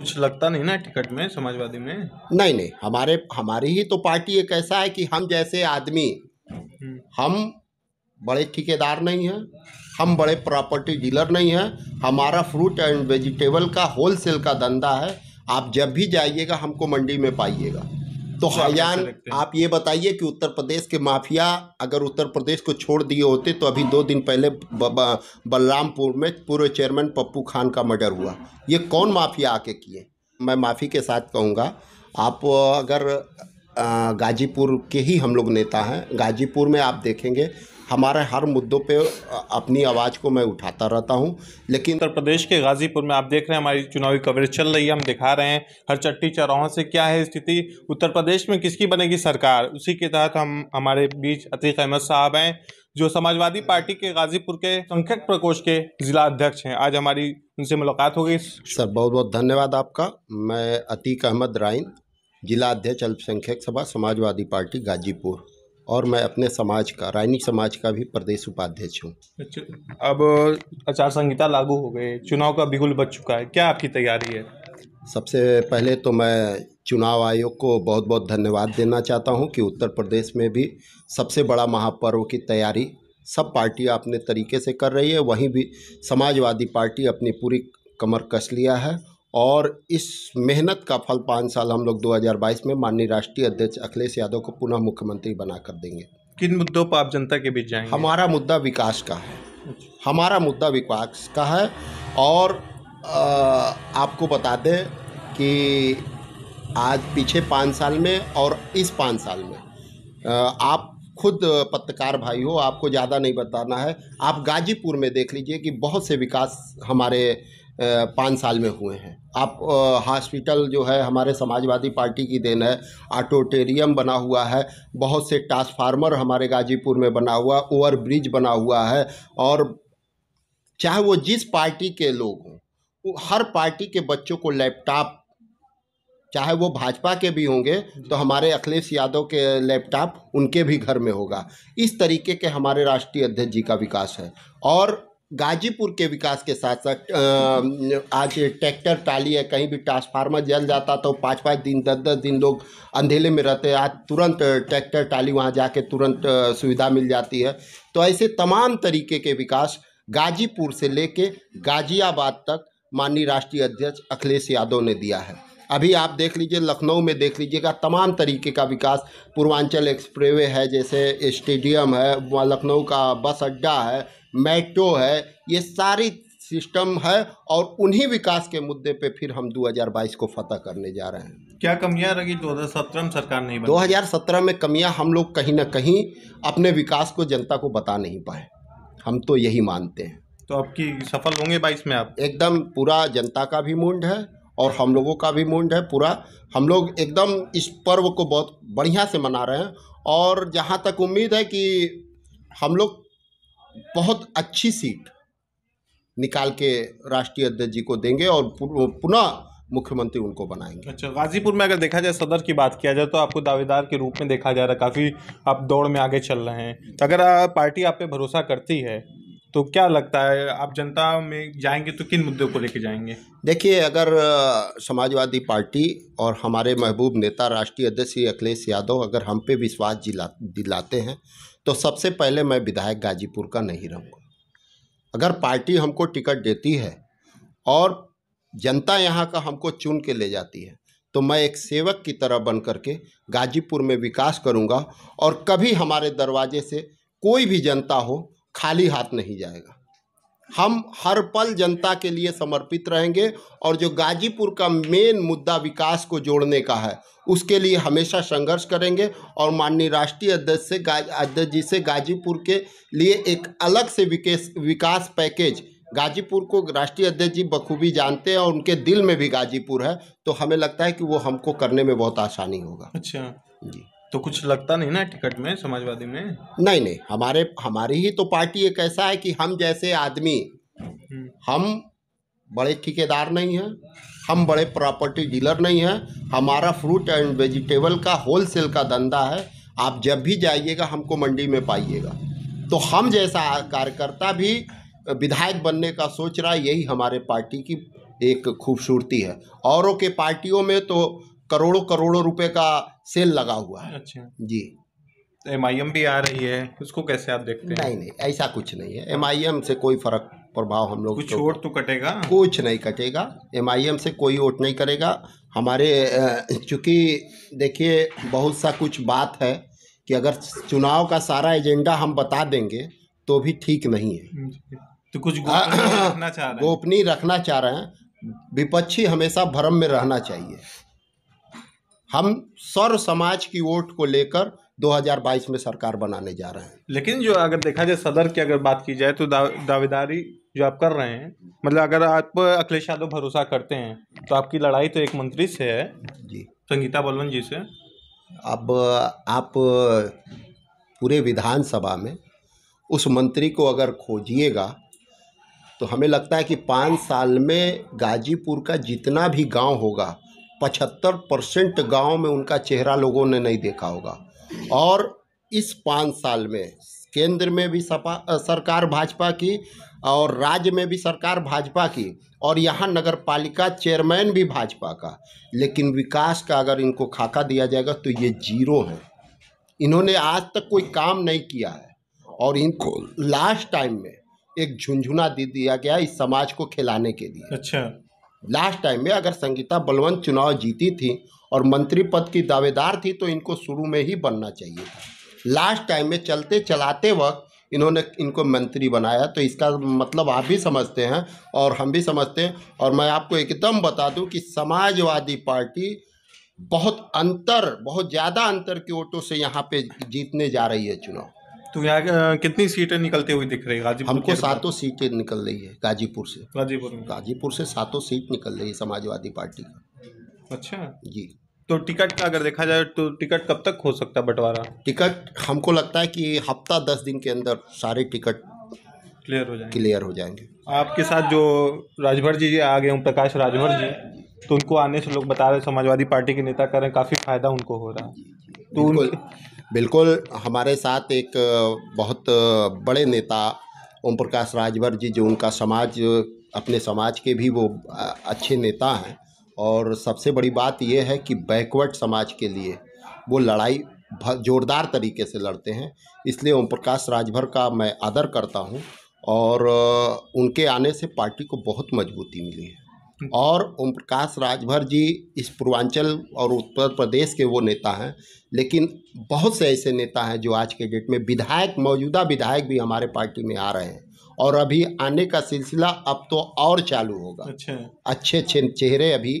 कुछ लगता नहीं ना टिकट में समाजवादी में नहीं नहीं हमारे हमारी ही तो पार्टी एक ऐसा है कि हम जैसे आदमी हम्म। हम बड़े ठेकेदार नहीं हैं हम बड़े प्रॉपर्टी डीलर नहीं हैं हमारा फ्रूट एंड वेजिटेबल का होलसेल का धंधा है आप जब भी जाइएगा हमको मंडी में पाइएगा तो हयान आप ये बताइए कि उत्तर प्रदेश के माफिया अगर उत्तर प्रदेश को छोड़ दिए होते तो अभी दो दिन पहले बलरामपुर में पूर्व चेयरमैन पप्पू खान का मर्डर हुआ ये कौन माफिया आके किए मैं माफ़ी के साथ कहूँगा आप अगर गाजीपुर के ही हम लोग नेता हैं गाजीपुर में आप देखेंगे हमारे हर मुद्दों पे अपनी आवाज़ को मैं उठाता रहता हूँ लेकिन उत्तर प्रदेश के गाज़ीपुर में आप देख रहे हैं हमारी चुनावी कवरेज चल रही है हम दिखा रहे हैं हर चट्टी चौराहों से क्या है स्थिति उत्तर प्रदेश में किसकी बनेगी सरकार उसी के तहत हम हमारे बीच अतीक अहमद साहब हैं जो समाजवादी पार्टी के गाजीपुर के संख्यक प्रकोष्ठ के जिला अध्यक्ष हैं आज हमारी उनसे मुलाकात हो गई सर बहुत बहुत धन्यवाद आपका मैं अतीक अहमद राइन जिला अध्यक्ष अल्पसंख्यक सभा समाजवादी पार्टी गाजीपुर और मैं अपने समाज का राजनीतिक समाज का भी प्रदेश उपाध्यक्ष हूँ अच्छा, अब आचार संहिता लागू हो गई चुनाव का बिगुल बच चुका है क्या आपकी तैयारी है सबसे पहले तो मैं चुनाव आयोग को बहुत बहुत धन्यवाद देना चाहता हूँ कि उत्तर प्रदेश में भी सबसे बड़ा महापर्व की तैयारी सब पार्टी अपने तरीके से कर रही है वहीं भी समाजवादी पार्टी अपनी पूरी कमर कस लिया है और इस मेहनत का फल पाँच साल हम लोग 2022 में माननीय राष्ट्रीय अध्यक्ष अखिलेश यादव को पुनः मुख्यमंत्री बना कर देंगे किन मुद्दों पर आप जनता के बीच जाएंगे हमारा मुद्दा विकास का है हमारा मुद्दा विकास का है और आ, आपको बता दें कि आज पीछे पाँच साल में और इस पाँच साल में आ, आप खुद पत्रकार भाई हो आपको ज़्यादा नहीं बताना है आप गाजीपुर में देख लीजिए कि बहुत से विकास हमारे पाँच साल में हुए हैं आप हॉस्पिटल जो है हमारे समाजवादी पार्टी की देन है ऑटोटेरियम बना हुआ है बहुत से ट्रांसफार्मर हमारे गाजीपुर में बना हुआ ओवर ब्रिज बना हुआ है और चाहे वो जिस पार्टी के लोग हों हर पार्टी के बच्चों को लैपटॉप चाहे वो भाजपा के भी होंगे तो हमारे अखिलेश यादव के लैपटॉप उनके भी घर में होगा इस तरीके के हमारे राष्ट्रीय अध्यक्ष जी का विकास है और गाजीपुर के विकास के साथ साथ आज ट्रैक्टर टाली है कहीं भी ट्रांसफार्मर जल जाता तो पाँच पाँच दिन दस दस दिन लोग अंधेले में रहते हैं आज तुरंत ट्रैक्टर टाली वहाँ जाके तुरंत सुविधा मिल जाती है तो ऐसे तमाम तरीके के विकास गाजीपुर से लेके गाजियाबाद तक माननीय राष्ट्रीय अध्यक्ष अखिलेश यादव ने दिया है अभी आप देख लीजिए लखनऊ में देख लीजिएगा तमाम तरीके का विकास पूर्वांचल एक्सप्रेवे है जैसे स्टेडियम है लखनऊ का बस अड्डा है मैटो है ये सारी सिस्टम है और उन्हीं विकास के मुद्दे पे फिर हम 2022 को फतह करने जा रहे हैं क्या कमियां रही 2017 में सरकार नहीं दो हजार में कमियां हम लोग कहीं ना कहीं अपने विकास को जनता को बता नहीं पाए हम तो यही मानते हैं तो आपकी सफल होंगे बाईस में आप एकदम पूरा जनता का भी मूड है और हम लोगों का भी मूड है पूरा हम लोग एकदम इस पर्व को बहुत बढ़िया से मना रहे हैं और जहाँ तक उम्मीद है कि हम लोग बहुत अच्छी सीट निकाल के राष्ट्रीय अध्यक्ष जी को देंगे और पुनः मुख्यमंत्री उनको बनाएंगे अच्छा गाजीपुर में अगर देखा जाए सदर की बात किया जाए तो आपको दावेदार के रूप में देखा जा रहा है काफ़ी आप दौड़ में आगे चल रहे हैं अगर पार्टी आप पे भरोसा करती है तो क्या लगता है आप जनता में जाएंगे तो किन मुद्दों को लेके जाएंगे देखिए अगर समाजवादी पार्टी और हमारे महबूब नेता राष्ट्रीय अध्यक्ष श्री अखिलेश यादव अगर हम पे विश्वास दिला दिलाते हैं तो सबसे पहले मैं विधायक गाजीपुर का नहीं रहूँगा अगर पार्टी हमको टिकट देती है और जनता यहाँ का हमको चुन के ले जाती है तो मैं एक सेवक की तरह बन करके गाजीपुर में विकास करूँगा और कभी हमारे दरवाजे से कोई भी जनता हो खाली हाथ नहीं जाएगा हम हर पल जनता के लिए समर्पित रहेंगे और जो गाजीपुर का मेन मुद्दा विकास को जोड़ने का है उसके लिए हमेशा संघर्ष करेंगे और माननीय राष्ट्रीय अध्यक्ष से अध्यक्ष जी से गाजीपुर के लिए एक अलग से विकेस विकास पैकेज गाजीपुर को राष्ट्रीय अध्यक्ष जी बखूबी जानते हैं और उनके दिल में भी गाजीपुर है तो हमें लगता है कि वो हमको करने में बहुत आसानी होगा अच्छा जी तो कुछ लगता नहीं ना टिकट में समाजवादी में नहीं नहीं हमारे हमारी ही तो पार्टी एक ऐसा है कि हम जैसे आदमी हम्म। हम बड़े ठेकेदार नहीं हैं हम बड़े प्रॉपर्टी डीलर नहीं हैं हमारा फ्रूट एंड वेजिटेबल का होल सेल का धंधा है आप जब भी जाइएगा हमको मंडी में पाइएगा तो हम जैसा कार्यकर्ता भी विधायक बनने का सोच रहा है यही हमारे पार्टी की एक खूबसूरती है औरों के पार्टियों में तो करोड़ों करोड़ों रुपए का सेल लगा हुआ है अच्छा जी तो एम आई एम भी आ रही है उसको कैसे आप देखते हैं नहीं नहीं ऐसा कुछ नहीं है एम आई एम से कोई फर्क प्रभाव हम लोग कुछ वोट तो, तो कटेगा कुछ नहीं कटेगा एम आई एम से कोई वोट नहीं करेगा हमारे चूँकि देखिए बहुत सा कुछ बात है कि अगर चुनाव का सारा एजेंडा हम बता देंगे तो भी ठीक नहीं है हम्म, तो कुछ हाँ, गोपनीय रखना चाह रहे हैं गोपनीय रखना चाह रहे हैं विपक्षी हमेशा भ्रम में रहना चाहिए हम सर्व समाज की वोट को लेकर 2022 में सरकार बनाने जा रहे हैं लेकिन जो अगर देखा जाए सदर की अगर बात की जाए तो दा, दावेदारी जो आप कर रहे हैं मतलब अगर आप अखिलेश यादव भरोसा करते हैं तो आपकी लड़ाई तो एक मंत्री से है जी संगीता बलवन जी से अब आप पूरे विधानसभा में उस मंत्री को अगर खोजिएगा तो हमें लगता है कि पाँच साल में गाजीपुर का जितना भी गांव होगा पचहत्तर परसेंट गाँव में उनका चेहरा लोगों ने नहीं देखा होगा और इस पाँच साल में केंद्र में भी सपा सरकार भाजपा की और राज्य में भी सरकार भाजपा की और यहाँ नगर पालिका चेयरमैन भी भाजपा का लेकिन विकास का अगर इनको खाका दिया जाएगा तो ये जीरो हैं इन्होंने आज तक कोई काम नहीं किया है और इनको लास्ट टाइम में एक झुंझुना दे दिया गया इस समाज को खिलाने के लिए अच्छा लास्ट टाइम में अगर संगीता बलवंत चुनाव जीती थी और मंत्री पद की दावेदार थी तो इनको शुरू में ही बनना चाहिए था लास्ट टाइम में चलते चलाते वक्त इन्होंने इनको मंत्री बनाया तो इसका मतलब आप भी समझते हैं और हम भी समझते हैं और मैं आपको एकदम बता दूं कि समाजवादी पार्टी बहुत अंतर बहुत ज़्यादा अंतर की वोटों से यहाँ पे जीतने जा रही है चुनाव तो यहाँ कितनी सीटें निकलते हुई दिख रही है गाजीपुर हमको सातों सीटें निकल रही है गाजीपुर से गाजीपुर में गाजीपुर से सातों सीट निकल रही है समाजवादी पार्टी का अच्छा जी तो टिकट का अगर देखा जाए तो टिकट कब तक हो सकता है बंटवारा टिकट हमको लगता है कि हफ्ता दस दिन के अंदर सारे टिकट क्लियर हो जाएंगे क्लियर हो जाएंगे आपके साथ जो राजभर जी आ गए हूँ प्रकाश राजभर जी तो उनको आने से लोग बता रहे समाजवादी पार्टी के नेता कर रहे हैं काफ़ी फायदा उनको हो रहा है तो उनको बिल्कुल हमारे साथ एक बहुत बड़े नेता ओम प्रकाश राजभर जी जो उनका समाज अपने समाज के भी वो अच्छे नेता हैं और सबसे बड़ी बात ये है कि बैकवर्ड समाज के लिए वो लड़ाई ज़ोरदार तरीके से लड़ते हैं इसलिए ओम प्रकाश राजभर का मैं आदर करता हूँ और उनके आने से पार्टी को बहुत मजबूती मिली है और ओम प्रकाश राजभर जी इस पूर्वांचल और उत्तर प्रदेश के वो नेता हैं लेकिन बहुत से ऐसे नेता हैं जो आज के डेट में विधायक मौजूदा विधायक भी हमारे पार्टी में आ रहे हैं और अभी आने का सिलसिला अब तो और चालू होगा अच्छा अच्छे अच्छे चेहरे अभी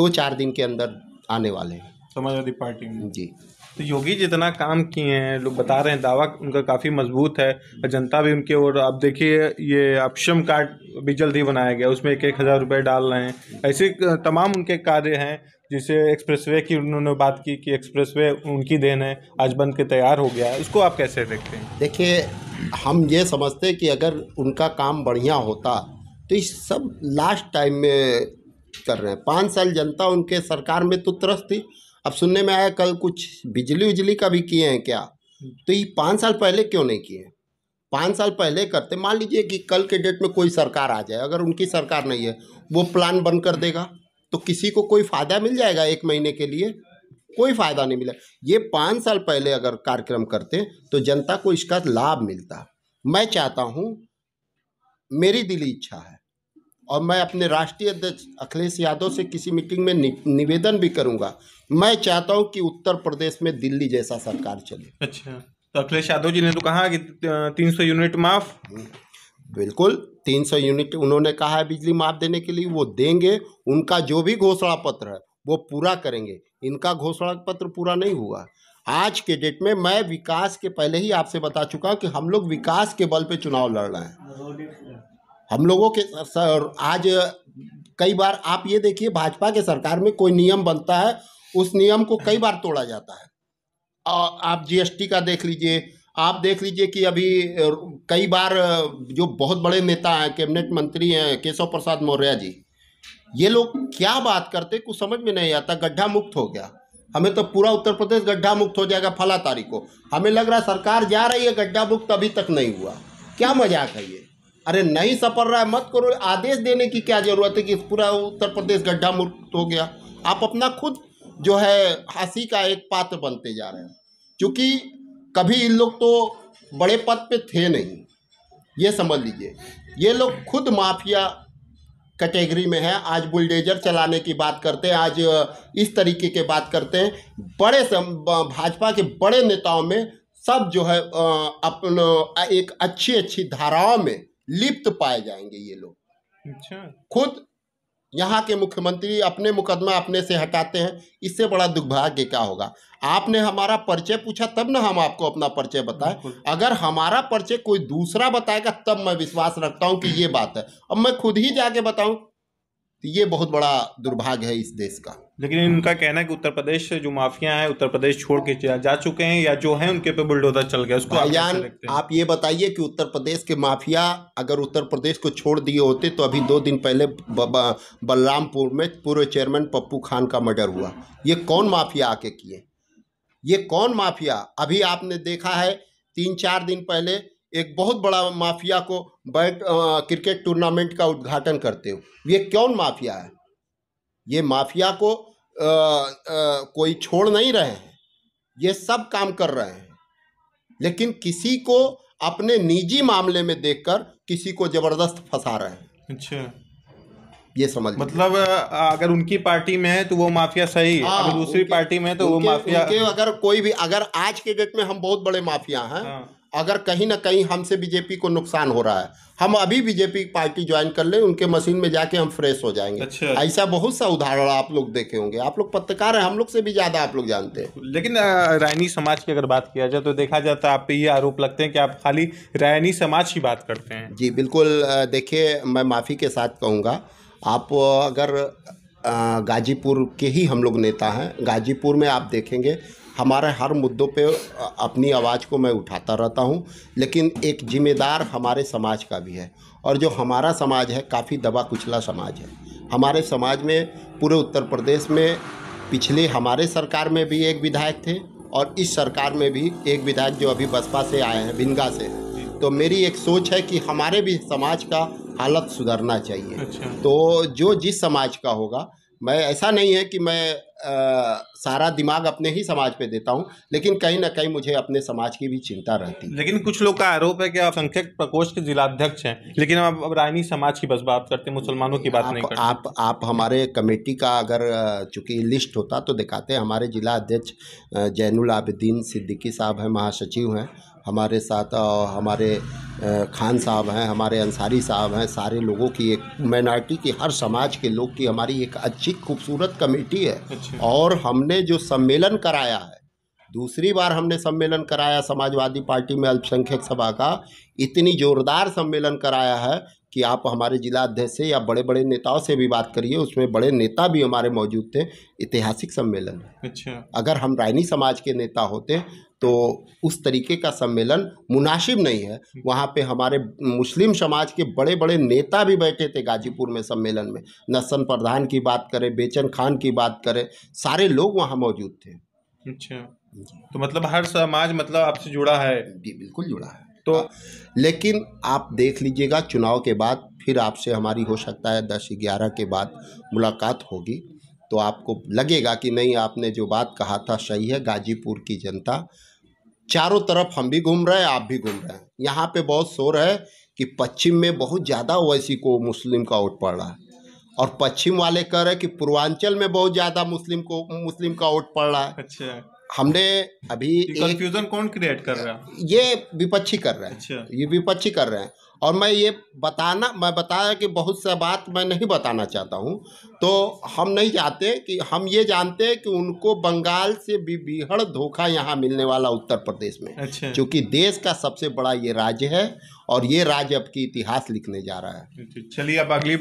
दो चार दिन के अंदर आने वाले हैं समाजवादी पार्टी में जी तो योगी जितना काम किए हैं लोग बता रहे हैं दावा उनका काफ़ी मजबूत है जनता भी उनके और आप देखिए ये अक्षम कार्ड भी जल्दी बनाया गया उसमें एक एक हज़ार रुपये डाल रहे हैं ऐसे तमाम उनके कार्य हैं जिसे एक्सप्रेसवे की उन्होंने बात की कि एक्सप्रेसवे उनकी देन है आज बन के तैयार हो गया है उसको आप कैसे देखते हैं देखिए हम ये समझते कि अगर उनका काम बढ़िया होता तो इस सब लास्ट टाइम में कर रहे हैं पाँच साल जनता उनके सरकार में तो त्रस्त थी अब सुनने में आया कल कुछ बिजली उजली का भी किए हैं क्या तो ये पाँच साल पहले क्यों नहीं किए पाँच साल पहले करते मान लीजिए कि कल के डेट में कोई सरकार आ जाए अगर उनकी सरकार नहीं है वो प्लान बंद कर देगा तो किसी को कोई फ़ायदा मिल जाएगा एक महीने के लिए कोई फ़ायदा नहीं मिला ये पाँच साल पहले अगर कार्यक्रम करते तो जनता को इसका लाभ मिलता मैं चाहता हूँ मेरी दिली इच्छा है और मैं अपने राष्ट्रीय अध्यक्ष अखिलेश यादव से किसी मीटिंग में निवेदन भी करूंगा मैं चाहता हूं कि उत्तर प्रदेश में दिल्ली जैसा सरकार चले अच्छा तो अखिलेश यादव जी ने तो कहा कि तीन सौ यूनिट माफ बिल्कुल तीन सौ यूनिट उन्होंने कहा है बिजली माफ देने के लिए वो देंगे उनका जो भी घोषणा पत्र है वो पूरा करेंगे इनका घोषणा पत्र पूरा नहीं हुआ आज के डेट में मैं विकास के पहले ही आपसे बता चुका हूँ कि हम लोग विकास के बल पे चुनाव लड़ रहे हैं हम लोगों के सर आज कई बार आप ये देखिए भाजपा के सरकार में कोई नियम बनता है उस नियम को कई बार तोड़ा जाता है और आप जीएसटी का देख लीजिए आप देख लीजिए कि अभी कई बार जो बहुत बड़े नेता हैं कैबिनेट मंत्री हैं केशव प्रसाद मौर्य जी ये लोग क्या बात करते कुछ समझ में नहीं आता गड्ढा मुक्त हो गया हमें तो पूरा उत्तर प्रदेश गड्ढा मुक्त हो जाएगा फला तारीख को हमें लग रहा सरकार जा रही है गड्ढा मुक्त अभी तक नहीं हुआ क्या मजाक है ये अरे नहीं सफर रहा है मत करो आदेश देने की क्या ज़रूरत है कि पूरा उत्तर प्रदेश गड्ढा मुक्त हो गया आप अपना खुद जो है हंसी का एक पात्र बनते जा रहे हैं क्योंकि कभी इन लोग तो बड़े पद पे थे नहीं ये समझ लीजिए ये लोग खुद माफिया कैटेगरी में है आज बुलडेजर चलाने की बात करते हैं आज इस तरीके के बात करते हैं बड़े भाजपा के बड़े नेताओं में सब जो है अपन एक अच्छी अच्छी धाराओं में लिप्त पाए जाएंगे ये लोग अच्छा खुद यहाँ के मुख्यमंत्री अपने मुकदमा अपने से हटाते हैं इससे बड़ा दुर्भाग्य क्या होगा आपने हमारा परिचय पूछा तब ना हम आपको अपना परिचय बताएं अगर हमारा परिचय कोई दूसरा बताएगा तब मैं विश्वास रखता हूँ कि ये बात है अब मैं खुद ही जाके बताऊँ तो ये बहुत बड़ा दुर्भाग्य है इस देश का लेकिन इनका कहना है कि उत्तर प्रदेश से जो माफिया हैं उत्तर प्रदेश छोड़ के जा चुके हैं या जो है उनके पे बुलडोजर चल गया उसको आप, आप ये बताइए कि उत्तर प्रदेश के माफिया अगर उत्तर प्रदेश को छोड़ दिए होते तो अभी दो दिन पहले बलरामपुर में पूर्व चेयरमैन पप्पू खान का मर्डर हुआ ये कौन माफिया आके किए ये कौन माफिया अभी आपने देखा है तीन चार दिन पहले एक बहुत बड़ा माफिया को बैट क्रिकेट टूर्नामेंट का उद्घाटन करते हो ये कौन माफिया है ये माफिया को आ, आ, कोई छोड़ नहीं रहे हैं ये सब काम कर रहे हैं लेकिन किसी को अपने निजी मामले में देखकर किसी को जबरदस्त फंसा रहे हैं अच्छा ये समझ मतलब अगर उनकी पार्टी में है तो वो माफिया सही है हाँ, अगर दूसरी पार्टी में है तो वो माफिया अगर कोई भी अगर आज के डेट में हम बहुत बड़े माफिया हैं हाँ। अगर कहीं ना कहीं हमसे बीजेपी को नुकसान हो रहा है हम अभी बीजेपी पार्टी ज्वाइन कर लें उनके मशीन में जाके हम फ्रेश हो जाएंगे अच्छा। ऐसा बहुत सा उदाहरण आप लोग देखे होंगे आप लोग पत्रकार हैं हम लोग से भी ज़्यादा आप लोग जानते हैं लेकिन रायनी समाज की अगर बात किया जाए तो देखा जाता तो है आप पे ये आरोप लगते हैं कि आप खाली रायनी समाज की बात करते हैं जी बिल्कुल देखिए मैं माफ़ी के साथ कहूँगा आप अगर गाजीपुर के ही हम लोग नेता हैं गाजीपुर में आप देखेंगे हमारे हर मुद्दों पे अपनी आवाज़ को मैं उठाता रहता हूँ लेकिन एक जिम्मेदार हमारे समाज का भी है और जो हमारा समाज है काफ़ी दबा कुचला समाज है हमारे समाज में पूरे उत्तर प्रदेश में पिछले हमारे सरकार में भी एक विधायक थे और इस सरकार में भी एक विधायक जो अभी बसपा से आए हैं भिनगा से तो मेरी एक सोच है कि हमारे भी समाज का हालत सुधरना चाहिए अच्छा। तो जो जिस समाज का होगा मैं ऐसा नहीं है कि मैं आ, सारा दिमाग अपने ही समाज पे देता हूँ लेकिन कहीं ना कहीं मुझे अपने समाज की भी चिंता रहती है लेकिन कुछ लोग का आरोप है कि आप संख्यक प्रकोष्ठ के जिलाध्यक्ष हैं लेकिन आप अब रायनी समाज की बस बात करते हैं मुसलमानों की बात आप, नहीं करते आप आप हमारे कमेटी का अगर चूंकि लिस्ट होता तो दिखाते हमारे जिला अध्यक्ष जैनुल आबिद्दीन सिद्दीकी साहब हैं महासचिव हैं हमारे साथ हमारे खान साहब हैं हमारे अंसारी साहब हैं सारे लोगों की एक माइनॉरिटी की हर समाज के लोग की हमारी एक अच्छी खूबसूरत कमेटी है अच्छा। और हमने जो सम्मेलन कराया है दूसरी बार हमने सम्मेलन कराया समाजवादी पार्टी में अल्पसंख्यक सभा का इतनी ज़ोरदार सम्मेलन कराया है कि आप हमारे जिला अध्यक्ष से या बड़े बड़े नेताओं से भी बात करिए उसमें बड़े नेता भी हमारे मौजूद थे ऐतिहासिक सम्मेलन अच्छा अगर हम रायनी समाज के नेता होते तो उस तरीके का सम्मेलन मुनासिब नहीं है वहाँ पे हमारे मुस्लिम समाज के बड़े बड़े नेता भी बैठे थे गाजीपुर में सम्मेलन में नसन प्रधान की बात करें बेचन खान की बात करें सारे लोग वहाँ मौजूद थे अच्छा तो मतलब हर समाज मतलब आपसे जुड़ा है जी बिल्कुल जुड़ा है तो हाँ, लेकिन आप देख लीजिएगा चुनाव के बाद फिर आपसे हमारी हो सकता है दस ग्यारह के बाद मुलाकात होगी तो आपको लगेगा कि नहीं आपने जो बात कहा था सही है गाजीपुर की जनता चारों तरफ हम भी घूम रहे हैं आप भी घूम रहे हैं यहाँ पे बहुत शोर है कि पश्चिम में बहुत ज़्यादा ओवैसी को मुस्लिम का वोट पड़ रहा है और पश्चिम वाले कह रहे हैं कि पूर्वांचल में बहुत ज़्यादा मुस्लिम को मुस्लिम का वोट पड़ रहा है अच्छा हमने अभी कंफ्यूजन कौन क्रिएट कर रहा है ये विपक्षी कर रहे हैं अच्छा। ये विपक्षी कर रहे हैं और मैं ये बताना मैं बताया कि बहुत सा बात मैं नहीं बताना चाहता हूँ तो हम नहीं चाहते कि हम ये जानते हैं कि उनको बंगाल से बिहड़ धोखा यहाँ मिलने वाला उत्तर प्रदेश में अच्छा। क्योंकि देश का सबसे बड़ा ये राज्य है और ये राज्य अब की इतिहास लिखने जा रहा है अच्छा, चलिए अब अगली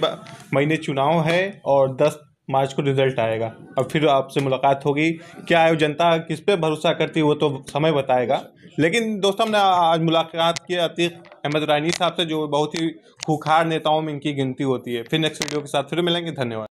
महीने चुनाव है और दस मार्च को रिजल्ट आएगा और फिर आपसे मुलाकात होगी क्या है जनता किस पे भरोसा करती है वो तो समय बताएगा लेकिन दोस्तों हमने आज मुलाकात की अतीक अहमद रानी साहब से जो बहुत ही खुखार नेताओं में इनकी गिनती होती है फिर नेक्स्ट वीडियो के साथ फिर मिलेंगे धन्यवाद